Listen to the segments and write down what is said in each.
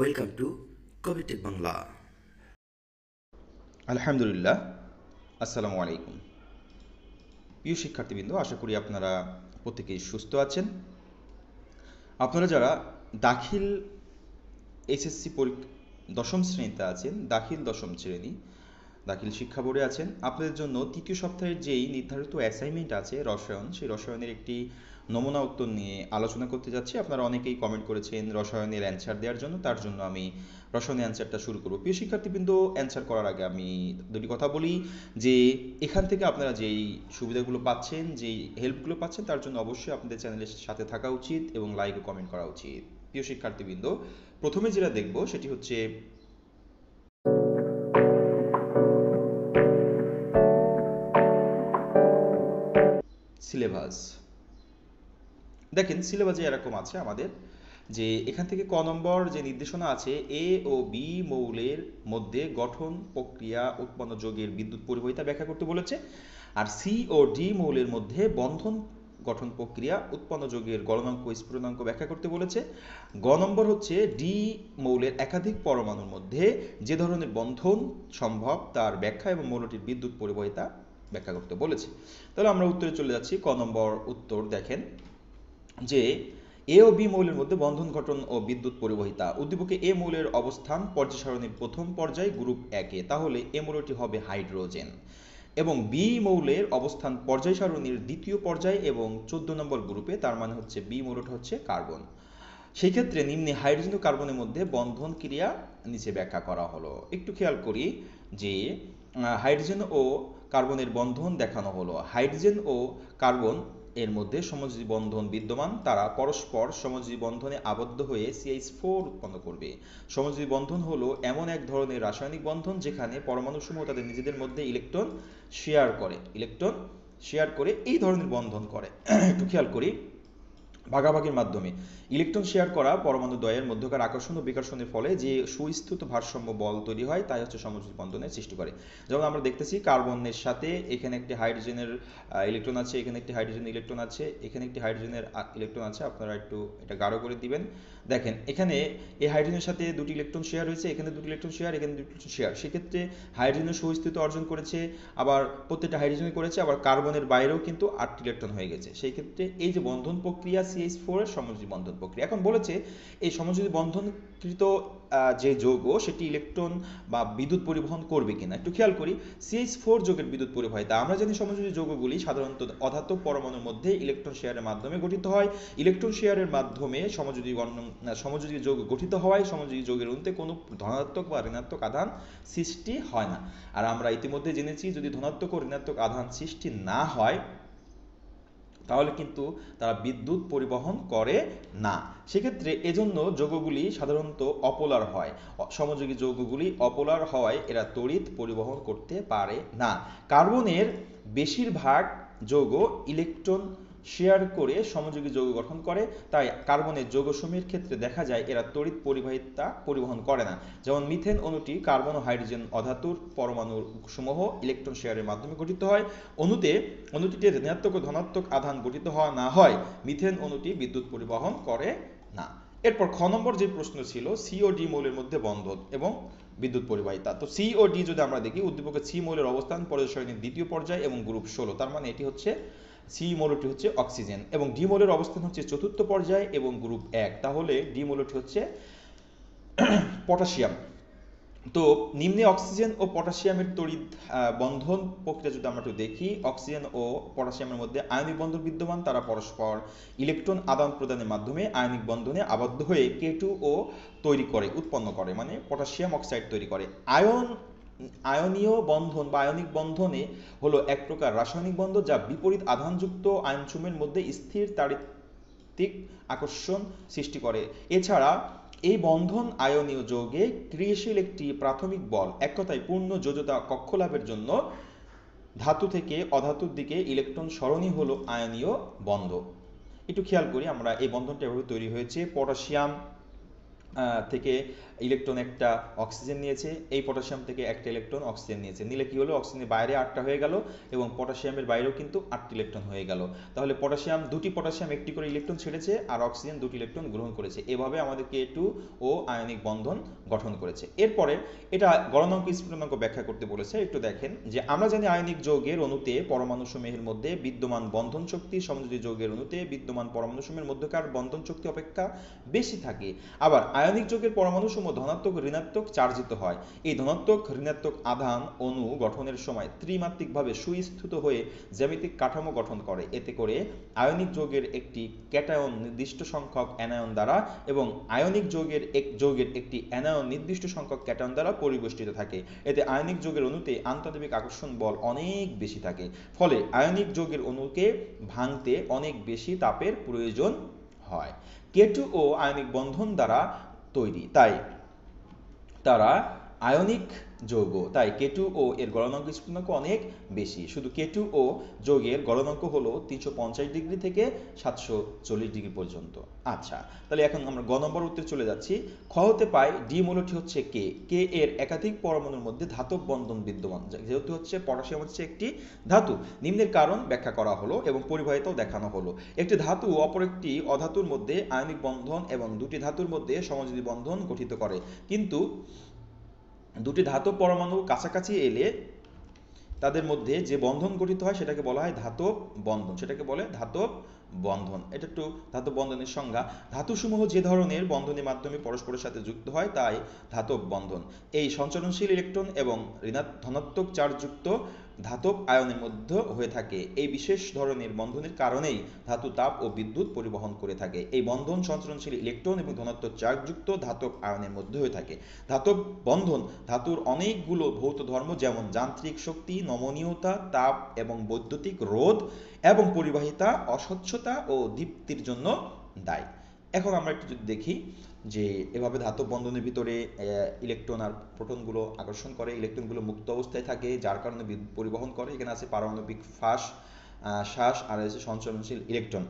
welcome to কবিটেক Bangla আলহামদুলিল্লাহ আসসালামু আলাইকুম প্রিয় শিক্ষার্থীবৃন্দ আশা করি আপনারা প্রত্যেকেই সুস্থ আছেন আপনারা যারা দাখিল এসএসসি পরীক্ষা দশম শ্রেণীতে আছেন দাখিল দশম শ্রেণী দাখিল শিক্ষা বোর্ডে আছেন আপনাদের জন্য তৃতীয় সপ্তাহের যেই নির্ধারিত অ্যাসাইনমেন্ট আছে রসায়ন সেই রসায়নের একটি নমুনা উত্তর নিয়ে আলোচনা করতে যাচ্ছি আপনারা অনেকেই কমেন্ট করেছেন রসায়নের অ্যান্সার দেওয়ার জন্য তার জন্য আমি রসায়নের অ্যান্সারটা শুরু করব প্রিয় শিক্ষার্থীবৃন্দ অ্যান্সার করার আগে আমি দুটি কথা বলি যে এখান থেকে আপনারা যেই সুবিধাগুলো পাচ্ছেন যেই হেল্পগুলো পাচ্ছেন তার জন্য অবশ্যই আপনাদের চ্যানেলের সাথে থাকা উচিত এবং লাইক ও কমেন্ট করা উচিত প্রিয় শিক্ষার্থীবৃন্দ প্রথমে যেটা দেখব সেটি হচ্ছে সিলেবাস দেখেন সিলেবাসে এরকম আছে আমাদের যে এখান থেকে ক নম্বর যে নির্দেশনা আছে এ ও বি মৌলের মধ্যে গঠন প্রক্রিয়া উৎপন্ন যোগের বিদ্যুৎ পরিবাহিতা ব্যাখ্যা করতে বলেছে আর সি ও ডি মৌলের মধ্যে বন্ধন গঠন প্রক্রিয়া উৎপন্ন যোগের গলনাঙ্ক স্ফুটনাঙ্ক ব্যাখ্যা করতে বলেছে গ নম্বর হচ্ছে ডি মৌলের একাধিক পরমাণুর মধ্যে যে ধরনের বন্ধন সম্ভব তার ব্যাখ্যা এবং মৌলটির বিদ্যুৎ পরিবাহিতা ব্যাখ্যা করতে বলেছে তাহলে আমরা উত্তরে চলে যাচ্ছি ক নম্বর উত্তর দেখেন যে এ ও বি মৌলের মধ্যে বন্ধন গঠন ও বিদ্যুৎ পরিবাহিতা উদ্দীপকে এ মৌলের অবস্থান পর্যায় সারণীর প্রথম পর্যায়ে গ্রুপ একে তাহলে এ মৌলটি হবে হাইড্রোজেন এবং বি মৌলের অবস্থান পর্যায় সারণীর দ্বিতীয় পর্যায় এবং চোদ্দ নম্বর গ্রুপে তার মানে হচ্ছে বি মৌলটি হচ্ছে কার্বন সেই ক্ষেত্রে নিম্নে হাইড্রোজেন ও কার্বনের মধ্যে বন্ধন ক্রিয়া নিচে ব্যাখ্যা করা হলো একটু খেয়াল করি যে হাইড্রোজেন ও কার্বনের বন্ধন দেখানো হলো হাইড্রোজেন ও কার্বন এর মধ্যে সমজীবী বন্ধন বিদ্যমান তারা পরস্পর সমজীবী বন্ধনে আবদ্ধ হয়ে সিএইচ ফোর উৎপন্ন করবে সমজীবী বন্ধন হলো এমন এক ধরনের রাসায়নিক বন্ধন যেখানে পরমাণুসমূহ তাদের নিজেদের মধ্যে ইলেকট্রন শেয়ার করে ইলেকট্রন শেয়ার করে এই ধরনের বন্ধন করে একটু খেয়াল করি ভাগাভাগির মাধ্যমে ইলেকট্রন শেয়ার করা পরমাণু দ্বয়ের মধ্যকার আকর্ষণ ও বিকর্ষণের ফলে যে সুস্থিত ভারসাম্য বল তৈরি হয় তাই হচ্ছে সমযোজী বন্ধনের সৃষ্টি করে যেমন আমরা দেখতেছি কার্বনের সাথে এখানে একটি হাইড্রোজেনের ইলেকট্রন আছে এখানে একটি হাইড্রোজেন ইলেকট্রন আছে এখানে একটি হাইড্রোজেনের ইলেকট্রন আছে আপনারা একটু এটা গাঢ় করে দিবেন দেখেন এখানে এই হাইড্রোজেনের সাথে দুটি ইলেকট্রন শেয়ার হয়েছে এখানে দুটি ইলেকট্রন শেয়ার এখানে দুটি ইলেকট্রন শেয়ার সেক্ষেত্রে হাইড্রোজেনের সুস্থিত অর্জন করেছে আবার প্রত্যেকটা হাইড্রোজেন করেছে আবার কার্বনের বাইরেও কিন্তু আটটি ইলেকট্রন হয়ে গেছে সেই ক্ষেত্রে এই যে বন্ধন প্রক্রিয়া এইচ ফোর এর সমযোজী বন্ধন প্রক্রিয়া এখন বলেছে এই সমযোজী বন্ধনকৃত যে যৌগ সেটি ইলেকট্রন বা বিদ্যুৎ পরিবহন করবে কিনা একটু খেয়াল করি সিএইচ ফোর যোগের বিদ্যুৎ পরিবাহিতা আমরা জানি সমযোজী যৌগগুলি সাধারণত অধাতব পরমাণুর মধ্যে ইলেকট্রন শেয়ারের মাধ্যমে গঠিত হয় ইলেকট্রন শেয়ারের মাধ্যমে সমযোজী সমযোজী যৌগ গঠিত হওয়ায় সমযোজী যৌগের অন্তে কোনো ধনাত্মক বা ঋণাত্মক আধান সৃষ্টি হয় না আর আমরা ইতিমধ্যে জেনেছি যদি ধনাত্মক ও ঋণাত্মক আধান সৃষ্টি না হয় তাহলে কিন্তু তারা বিদ্যুৎ পরিবহন করে না সেক্ষেত্রে এজন্য যৌগগুলি সাধারণত অপোলার হয় সমযোগী যৌগগুলি অপোলার হওয়ায় এরা তড়িৎ পরিবহন করতে পারে না কার্বনের বেশিরভাগ যৌগ ইলেকট্রন শেয়ার করে সমযোগী যৌগ গঠন করে তাই কার্বনের যৌগসমূহের ক্ষেত্রে দেখা যায় এরা তড়িৎ পরিবাহিতা পরিবহন করে না যেমন মিথেন অণুটি কার্বন ও হাইড্রোজেন অধাতুর পরমাণুর সমূহ ইলেকট্রন শেয়ারের মাধ্যমে গঠিত হয় অণুতে অণুটিতে ঋণাত্মক ও ধনাত্মক আধান গঠিত হওয়া না হয় মিথেন অণুটি বিদ্যুৎ পরিবহন করে না এরপর খ নম্বর যে প্রশ্ন ছিল ডি মৌলের মধ্যে বন্ধন এবং বিদ্যুৎ পরিবাহিতা তো সি ও ডি যদি আমরা দেখি উদ্দীপকের সি মৌলের অবস্থান পর্যায় দ্বিতীয় পর্যায়ে এবং গ্রুপ ষোলো তার মানে এটি হচ্ছে সি মৌলটি হচ্ছে অক্সিজেন এবং ডি মৌলের অবস্থান হচ্ছে চতুর্থ পর্যায়ে এবং গ্রুপ এক তাহলে ডি মৌলটি হচ্ছে পটাশিয়াম তো নিম্নে অক্সিজেন ও পটাশিয়ামের তড়িৎ বন্ধন প্রক্রিয়া যদি আমরা একটু দেখি অক্সিজেন ও পটাশিয়ামের মধ্যে আয়নিক বন্ধন বিদ্যমান তারা পরস্পর ইলেকট্রন আদান প্রদানের মাধ্যমে আয়নিক বন্ধনে আবদ্ধ হয়ে কে টু ও তৈরি করে উৎপন্ন করে মানে পটাশিয়াম অক্সাইড তৈরি করে আয়ন আয়নীয় বন্ধন বা আয়নিক বন্ধনে হলো এক প্রকার রাসায়নিক বন্ধন যা বিপরীত আধানযুক্ত আয়নচুমের মধ্যে স্থির তাড়িতিক আকর্ষণ সৃষ্টি করে এছাড়া এই বন্ধন আয়নীয় যৌগে ক্রিয়াশীল একটি প্রাথমিক বল এক কথায় পূর্ণ যোজতা কক্ষ লাভের জন্য ধাতু থেকে অধাতুর দিকে ইলেকট্রন সরণই হলো আয়নীয় বন্ধ একটু খেয়াল করি আমরা এই বন্ধনটা এভাবে তৈরি হয়েছে পটাশিয়াম থেকে ইলেকট্রন একটা অক্সিজেন নিয়েছে এই পটাশিয়াম থেকে একটা ইলেকট্রন অক্সিজেন নিয়েছে নিলে কি হলো অক্সিজেনের বাইরে আটটা হয়ে গেল এবং পটাশিয়ামের বাইরেও কিন্তু আটটি ইলেকট্রন হয়ে গেল তাহলে পটাশিয়াম দুটি পটাশিয়াম একটি করে ইলেকট্রন ছেড়েছে আর অক্সিজেন দুটি ইলেকট্রন গ্রহণ করেছে এভাবে আমাদের কে টু ও আয়নিক বন্ধন গঠন করেছে এরপরে এটা গণনাঙ্ক স্ফুটনাঙ্ক ব্যাখ্যা করতে বলেছে একটু দেখেন যে আমরা জানি আয়নিক যৌগের অনুতে পরমাণু সমূহের মধ্যে বিদ্যমান বন্ধন শক্তি সমযোজী যৌগের অনুতে বিদ্যমান পরমাণু সমূহের মধ্যকার বন্ধন শক্তি অপেক্ষা বেশি থাকে আবার আয়নিক যোগের পরমাণু সমূহ ধনাত্মক ঋণাত্মক চার্জিত হয় এই ধনাত্মক ঋণাত্মক আধান অণু গঠনের সময় ত্রিমাত্রিকভাবে সুস্থিত হয়ে জ্যামিতিক কাঠামো গঠন করে এতে করে আয়নিক যোগের একটি ক্যাটায়ন নির্দিষ্ট সংখ্যক অ্যানায়ন দ্বারা এবং আয়নিক যোগের এক যোগের একটি অ্যানায়ন নির্দিষ্ট সংখ্যক ক্যাটায়ন দ্বারা পরিবেষ্টিত থাকে এতে আয়নিক যোগের অণুতে আন্তর্জাতিক আকর্ষণ বল অনেক বেশি থাকে ফলে আয়নিক যোগের অনুকে ভাঙতে অনেক বেশি তাপের প্রয়োজন হয় কেটু ও আয়নিক বন্ধন দ্বারা তৈরি তাই তারা আয়নিক যৌগ তাই কে টু ও এর গলনাঙ্ক স্ফুটনাঙ্ক অনেক বেশি শুধু কে টু ও যৌগের গলনাঙ্ক হলো তিনশো পঞ্চাশ ডিগ্রি থেকে সাতশো চল্লিশ ডিগ্রি পর্যন্ত আচ্ছা তাহলে এখন আমরা গ নম্বর উত্তরে চলে যাচ্ছি খ হতে পাই ডি মৌলটি হচ্ছে কে কে এর একাধিক পরমাণুর মধ্যে ধাতব বন্ধন বিদ্যমান যেহেতু হচ্ছে পটাশিয়াম হচ্ছে একটি ধাতু নিম্নের কারণ ব্যাখ্যা করা হলো এবং পরিবাহিতাও দেখানো হলো একটি ধাতু অপর একটি অধাতুর মধ্যে আয়নিক বন্ধন এবং দুটি ধাতুর মধ্যে সমযোজী বন্ধন গঠিত করে কিন্তু দুটি ধাতব পরমাণু কাছাকাছি এলে তাদের মধ্যে যে বন্ধন গঠিত হয় সেটাকে বলা হয় ধাতব বন্ধন সেটাকে বলে ধাতব বন্ধন এটা একটু ধাতব বন্ধনের সংজ্ঞা ধাতুসমূহ যে ধরনের বন্ধনের মাধ্যমে পরস্পরের সাথে যুক্ত হয় তাই ধাতব বন্ধন এই সঞ্চরণশীল ইলেকট্রন এবং ধনাত্মক চার্জযুক্ত ধাতব আয়নের মধ্যে হয়ে থাকে এই বিশেষ ধরনের বন্ধনের কারণেই ধাতু তাপ ও বিদ্যুৎ পরিবহন করে থাকে এই বন্ধন সঞ্চরণশীল ইলেকট্রন এবং ধনাত্মক চার্জযুক্ত ধাতব আয়নের মধ্যে হয়ে থাকে ধাতব বন্ধন ধাতুর অনেকগুলো ভৌত ধর্ম যেমন যান্ত্রিক শক্তি নমনীয়তা তাপ এবং বৈদ্যুতিক রোধ এবং পরিবাহিতা অস্বচ্ছ উচ্চতা ও দীপ্তির জন্য দায়ী এখন আমরা একটু যদি দেখি যে এভাবে ধাতব বন্ধনের ভিতরে ইলেকট্রন আর প্রোটনগুলো আকর্ষণ করে ইলেকট্রনগুলো মুক্ত অবস্থায় থাকে যার কারণে বিদ্যুৎ পরিবহন করে এখানে আছে পারমাণবিক ফাঁস শ্বাস আর আছে সঞ্চরণশীল ইলেকট্রন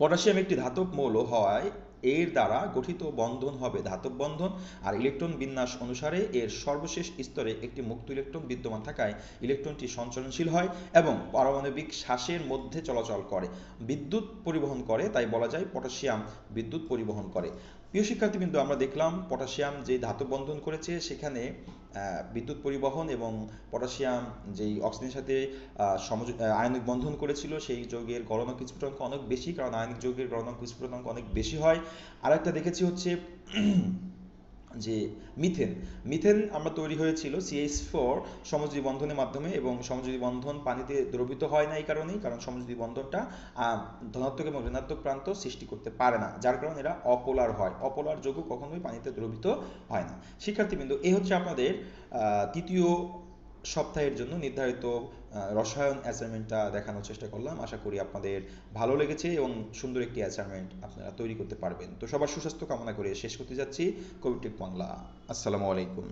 পটাশিয়াম একটি ধাতব মৌল হওয়ায় এর দ্বারা গঠিত বন্ধন হবে ধাতব বন্ধন আর ইলেকট্রন বিন্যাস অনুসারে এর সর্বশেষ স্তরে একটি মুক্ত ইলেকট্রন বিদ্যমান থাকায় ইলেকট্রনটি সঞ্চরণশীল হয় এবং পারমাণবিক শ্বাসের মধ্যে চলাচল করে বিদ্যুৎ পরিবহন করে তাই বলা যায় পটাশিয়াম বিদ্যুৎ পরিবহন করে প্রিয় শিক্ষার্থীবৃন্দ আমরা দেখলাম পটাশিয়াম যে ধাতব বন্ধন করেছে সেখানে বিদ্যুৎ পরিবহন এবং পটাশিয়াম যেই অক্সিজেনের সাথে আয়নিক বন্ধন করেছিল সেই যৌগের গলনাঙ্ক স্ফুটনাঙ্ক অনেক বেশি কারণ আয়নিক যৌগের গলনাঙ্ক স্ফুটনাঙ্ক অনেক বেশি হয় আর একটা দেখেছি হচ্ছে যে মিথেন মিথেন আমরা তৈরি হয়েছিল সিএইচ ফোর সমযোজী বন্ধনের মাধ্যমে এবং সমযোজী বন্ধন পানিতে দ্রবিত হয় না এই কারণেই কারণ সমযোজী বন্ধনটা ধনাত্মক এবং ঋণাত্মক প্রান্ত সৃষ্টি করতে পারে না যার কারণে এরা অপোলার হয় অপোলার যৌগ কখনোই পানিতে দ্রবিত হয় না শিক্ষার্থীবৃন্দ এ হচ্ছে আপনাদের তৃতীয় সপ্তাহের জন্য নির্ধারিত রসায়ন অ্যাসাইনমেন্টটা দেখানোর চেষ্টা করলাম আশা করি আপনাদের ভালো লেগেছে এবং সুন্দর একটি অ্যাসাইনমেন্ট আপনারা তৈরি করতে পারবেন তো সবার সুস্বাস্থ্য কামনা করে শেষ করতে যাচ্ছি কবিটিক বাংলা আসসালামু আলাইকুম